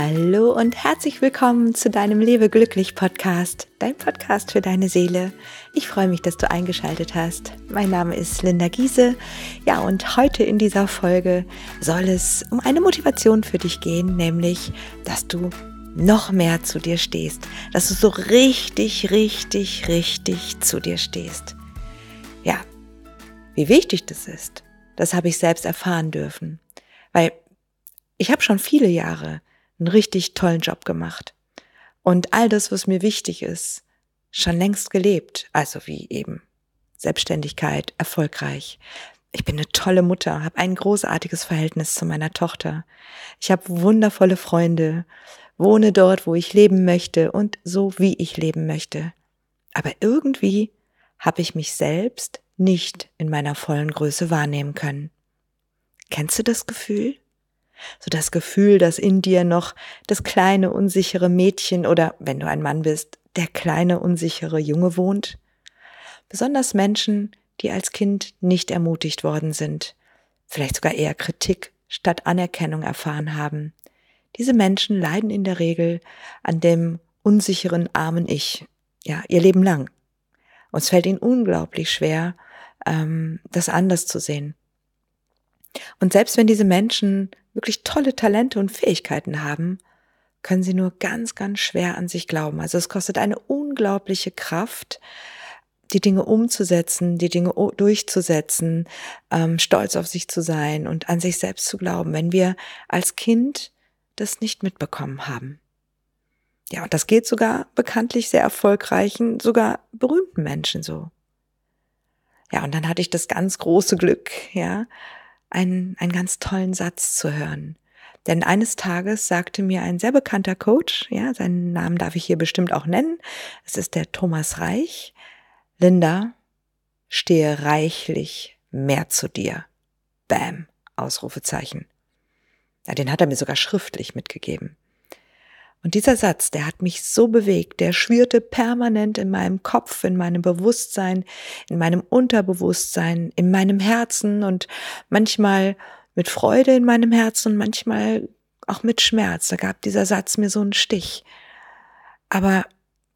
Hallo und herzlich willkommen zu deinem Lebe glücklich Podcast, dein Podcast für deine Seele. Ich freue mich, dass du eingeschaltet hast. Mein Name ist Linda Giese. Ja, und heute in dieser Folge soll es um eine Motivation für dich gehen, nämlich, dass du noch mehr zu dir stehst, dass du so richtig, richtig, richtig zu dir stehst. Ja, wie wichtig das ist, das habe ich selbst erfahren dürfen, weil ich habe schon viele Jahre einen richtig tollen Job gemacht. Und all das, was mir wichtig ist, schon längst gelebt. Also wie eben Selbstständigkeit, erfolgreich. Ich bin eine tolle Mutter, habe ein großartiges Verhältnis zu meiner Tochter. Ich habe wundervolle Freunde, wohne dort, wo ich leben möchte und so, wie ich leben möchte. Aber irgendwie habe ich mich selbst nicht in meiner vollen Größe wahrnehmen können. Kennst du das Gefühl? So das Gefühl, dass in dir noch das kleine, unsichere Mädchen oder, wenn du ein Mann bist, der kleine, unsichere Junge wohnt. Besonders Menschen, die als Kind nicht ermutigt worden sind, vielleicht sogar eher Kritik statt Anerkennung erfahren haben. Diese Menschen leiden in der Regel an dem unsicheren armen Ich, ja, ihr Leben lang. Und es fällt ihnen unglaublich schwer, ähm, das anders zu sehen, und selbst wenn diese Menschen wirklich tolle Talente und Fähigkeiten haben, können sie nur ganz, ganz schwer an sich glauben. Also es kostet eine unglaubliche Kraft, die Dinge umzusetzen, die Dinge durchzusetzen, ähm, stolz auf sich zu sein und an sich selbst zu glauben, wenn wir als Kind das nicht mitbekommen haben. Ja, und das geht sogar bekanntlich sehr erfolgreichen, sogar berühmten Menschen so. Ja, und dann hatte ich das ganz große Glück, ja, einen, einen ganz tollen Satz zu hören. Denn eines Tages sagte mir ein sehr bekannter Coach, ja, seinen Namen darf ich hier bestimmt auch nennen, es ist der Thomas Reich, Linda, stehe reichlich mehr zu dir. Bam, Ausrufezeichen. Ja, den hat er mir sogar schriftlich mitgegeben. Und dieser Satz, der hat mich so bewegt, der schwirrte permanent in meinem Kopf, in meinem Bewusstsein, in meinem Unterbewusstsein, in meinem Herzen und manchmal mit Freude in meinem Herzen und manchmal auch mit Schmerz. Da gab dieser Satz mir so einen Stich. Aber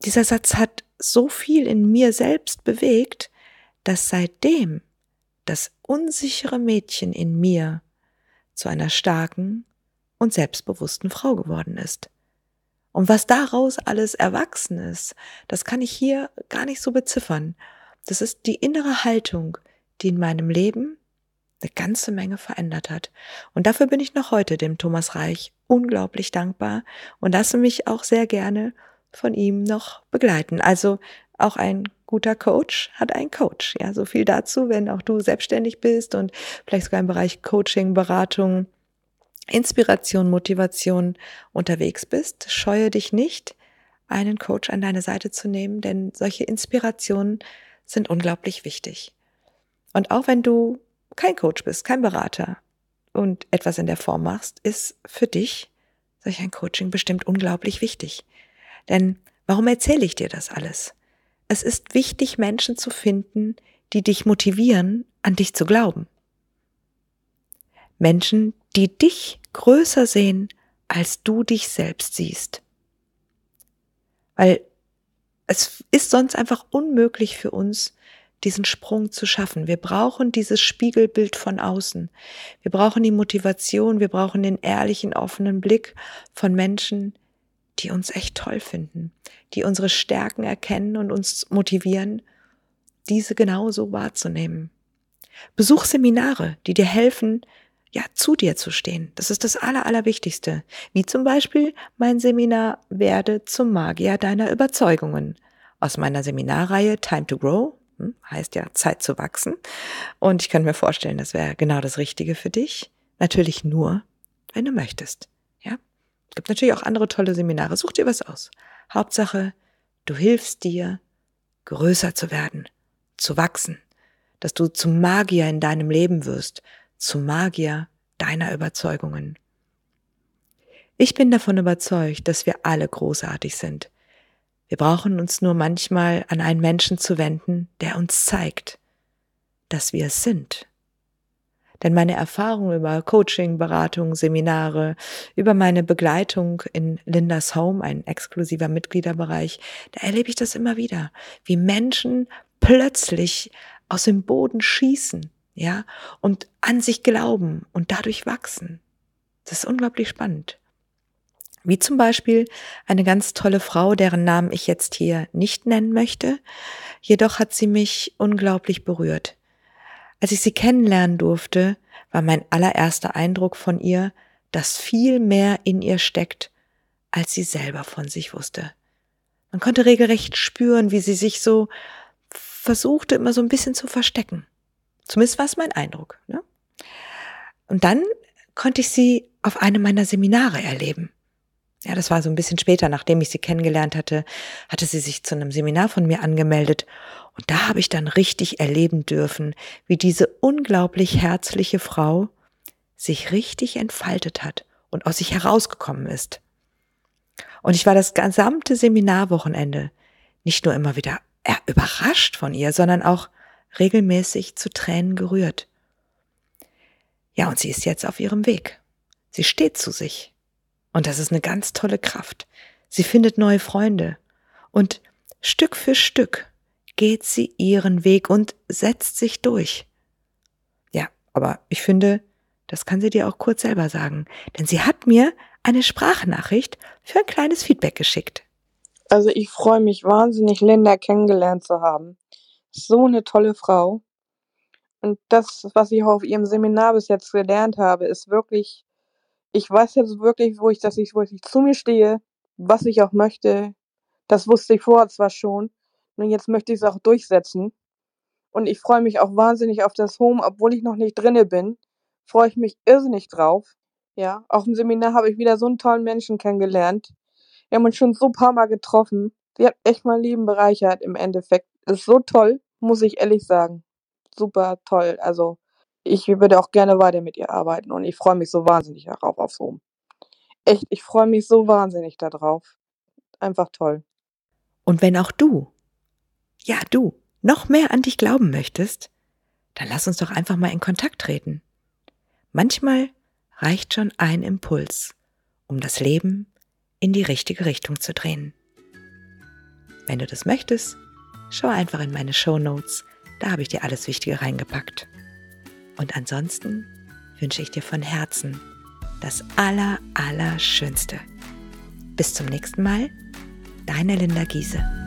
dieser Satz hat so viel in mir selbst bewegt, dass seitdem das unsichere Mädchen in mir zu einer starken und selbstbewussten Frau geworden ist. Und was daraus alles erwachsen ist, das kann ich hier gar nicht so beziffern. Das ist die innere Haltung, die in meinem Leben eine ganze Menge verändert hat. Und dafür bin ich noch heute dem Thomas Reich unglaublich dankbar und lasse mich auch sehr gerne von ihm noch begleiten. Also auch ein guter Coach hat einen Coach. Ja, so viel dazu, wenn auch du selbstständig bist und vielleicht sogar im Bereich Coaching, Beratung, Inspiration, Motivation unterwegs bist, scheue dich nicht, einen Coach an deine Seite zu nehmen, denn solche Inspirationen sind unglaublich wichtig. Und auch wenn du kein Coach bist, kein Berater und etwas in der Form machst, ist für dich solch ein Coaching bestimmt unglaublich wichtig. Denn warum erzähle ich dir das alles? Es ist wichtig, Menschen zu finden, die dich motivieren, an dich zu glauben. Menschen, die dich größer sehen, als du dich selbst siehst. Weil es ist sonst einfach unmöglich für uns, diesen Sprung zu schaffen. Wir brauchen dieses Spiegelbild von außen. Wir brauchen die Motivation, wir brauchen den ehrlichen, offenen Blick von Menschen, die uns echt toll finden, die unsere Stärken erkennen und uns motivieren, diese genauso wahrzunehmen. Besuch Seminare, die dir helfen, ja, zu dir zu stehen. Das ist das Aller, Allerwichtigste. Wie zum Beispiel mein Seminar Werde zum Magier deiner Überzeugungen aus meiner Seminarreihe Time to Grow, hm, heißt ja Zeit zu wachsen. Und ich könnte mir vorstellen, das wäre genau das Richtige für dich. Natürlich nur, wenn du möchtest. Ja? Es gibt natürlich auch andere tolle Seminare. Such dir was aus. Hauptsache, du hilfst dir, größer zu werden, zu wachsen, dass du zum Magier in deinem Leben wirst, zum Magier deiner Überzeugungen. Ich bin davon überzeugt, dass wir alle großartig sind. Wir brauchen uns nur manchmal an einen Menschen zu wenden, der uns zeigt, dass wir es sind. Denn meine Erfahrung über Coaching, Beratung, Seminare, über meine Begleitung in Lindas Home, ein exklusiver Mitgliederbereich, da erlebe ich das immer wieder, wie Menschen plötzlich aus dem Boden schießen ja, und an sich glauben und dadurch wachsen. Das ist unglaublich spannend. Wie zum Beispiel eine ganz tolle Frau, deren Namen ich jetzt hier nicht nennen möchte. Jedoch hat sie mich unglaublich berührt. Als ich sie kennenlernen durfte, war mein allererster Eindruck von ihr, dass viel mehr in ihr steckt, als sie selber von sich wusste. Man konnte regelrecht spüren, wie sie sich so versuchte, immer so ein bisschen zu verstecken. Zumindest war es mein Eindruck. Ne? Und dann konnte ich sie auf einem meiner Seminare erleben. Ja, das war so ein bisschen später, nachdem ich sie kennengelernt hatte, hatte sie sich zu einem Seminar von mir angemeldet. Und da habe ich dann richtig erleben dürfen, wie diese unglaublich herzliche Frau sich richtig entfaltet hat und aus sich herausgekommen ist. Und ich war das gesamte Seminarwochenende nicht nur immer wieder äh, überrascht von ihr, sondern auch regelmäßig zu Tränen gerührt. Ja, und sie ist jetzt auf ihrem Weg. Sie steht zu sich. Und das ist eine ganz tolle Kraft. Sie findet neue Freunde. Und Stück für Stück geht sie ihren Weg und setzt sich durch. Ja, aber ich finde, das kann sie dir auch kurz selber sagen. Denn sie hat mir eine Sprachnachricht für ein kleines Feedback geschickt. Also ich freue mich wahnsinnig, Linda kennengelernt zu haben so eine tolle Frau. Und das, was ich auf ihrem Seminar bis jetzt gelernt habe, ist wirklich ich weiß jetzt wirklich, wo ich dass ich wirklich zu mir stehe, was ich auch möchte. Das wusste ich vorher zwar schon, nur jetzt möchte ich es auch durchsetzen. Und ich freue mich auch wahnsinnig auf das Home, obwohl ich noch nicht drinne bin, freue ich mich irrsinnig drauf. Ja, auf dem Seminar habe ich wieder so einen tollen Menschen kennengelernt. Wir haben uns schon so paar Mal getroffen. Sie hat echt mein Leben bereichert im Endeffekt. Ist so toll, muss ich ehrlich sagen. Super toll. Also ich würde auch gerne weiter mit ihr arbeiten und ich freue mich so wahnsinnig darauf auf Zoom. Echt, ich freue mich so wahnsinnig darauf. Einfach toll. Und wenn auch du, ja du, noch mehr an dich glauben möchtest, dann lass uns doch einfach mal in Kontakt treten. Manchmal reicht schon ein Impuls, um das Leben in die richtige Richtung zu drehen. Wenn du das möchtest, schau einfach in meine Show Notes, da habe ich dir alles Wichtige reingepackt. Und ansonsten wünsche ich dir von Herzen das aller, aller Bis zum nächsten Mal, deine Linda Giese.